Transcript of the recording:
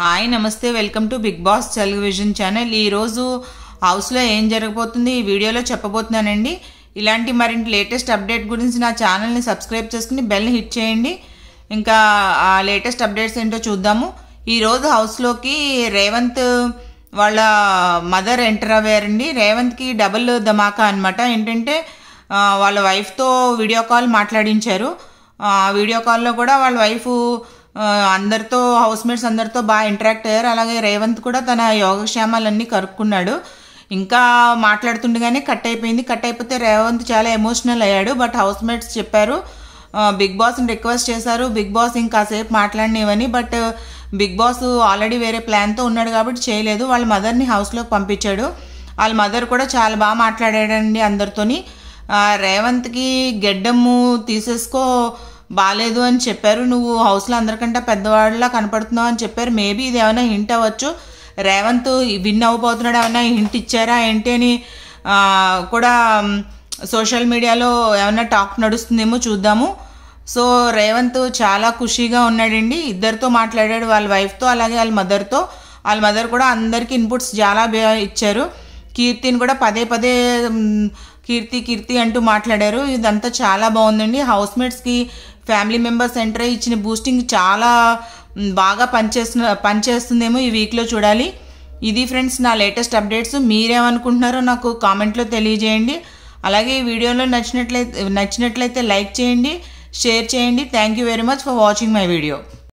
hi నమస్తే welcome to Bigg Boss television channel ఈరోజు హౌస్లో ఏం జరగబోతుంది ఈ వీడియోలో చెప్పబోతున్నానండి ఇలాంటి మరింటి లేటెస్ట్ అప్డేట్ గురించి నా ఛానల్ని సబ్స్క్రైబ్ చేసుకుని బెల్ హిట్ చేయండి ఇంకా ఆ లేటెస్ట్ అప్డేట్స్ ఏంటో చూద్దాము ఈరోజు హౌస్లోకి రేవంత్ వాళ్ళ మదర్ ఎంటర్ అయ్యారండి రేవంత్కి డబుల్ ధమాకా అనమాట ఏంటంటే వాళ్ళ వైఫ్తో వీడియో కాల్ మాట్లాడించారు వీడియో కాల్లో కూడా వాళ్ళ వైఫ్ అందరితో హౌస్మేట్స్ అందరితో బాగా ఇంటరాక్ట్ అయ్యారు అలాగే రేవంత్ కూడా తన యోగక్షేమాలన్నీ కరుక్కున్నాడు ఇంకా మాట్లాడుతుండగానే కట్ అయిపోయింది కట్ అయిపోతే రేవంత్ చాలా ఎమోషనల్ అయ్యాడు బట్ హౌస్మేట్స్ చెప్పారు బిగ్ బాస్ని రిక్వెస్ట్ చేశారు బిగ్ బాస్ ఇంకా సేపు మాట్లాడినవని బట్ బిగ్ బాస్ ఆల్రెడీ వేరే ప్లాన్తో ఉన్నాడు కాబట్టి చేయలేదు వాళ్ళ మదర్ని హౌస్లోకి పంపించాడు వాళ్ళ మదర్ కూడా చాలా బాగా మాట్లాడాడండి అందరితోని రేవంత్కి గెడ్డము తీసేసుకో బాగాలేదు అని చెప్పారు నువ్వు హౌస్లో అందరికంటే పెద్దవాళ్ళలా కనపడుతున్నావు అని చెప్పారు మేబీ ఇది ఏమైనా హింట్ అవ్వచ్చు రేవంత్ విన్ అవ్వబోతున్నాడు ఏమైనా హింట్ ఇచ్చారా ఏంటి అని కూడా సోషల్ మీడియాలో ఏమైనా టాక్ నడుస్తుందేమో చూద్దాము సో రేవంత్ చాలా ఖుషీగా ఉన్నాడండి ఇద్దరితో మాట్లాడాడు వాళ్ళ వైఫ్తో అలాగే వాళ్ళ మదర్తో వాళ్ళ మదర్ కూడా అందరికీ ఇన్పుట్స్ చాలా ఇచ్చారు కీర్తిని కూడా పదే పదే కీర్తి కీర్తి అంటూ మాట్లాడారు ఇదంతా చాలా బాగుందండి హౌస్ మేట్స్కి ఫ్యామిలీ మెంబర్స్ ఎంటర్ అయ్యి ఇచ్చిన బూస్టింగ్ చాలా బాగా పనిచేస్తున్న పనిచేస్తుందేమో ఈ వీక్లో చూడాలి ఇది ఫ్రెండ్స్ నా లేటెస్ట్ అప్డేట్స్ మీరేమనుకుంటున్నారో నాకు కామెంట్లో తెలియజేయండి అలాగే ఈ వీడియోలో నచ్చినట్లయితే నచ్చినట్లయితే లైక్ చేయండి షేర్ చేయండి thank you very much for watching my video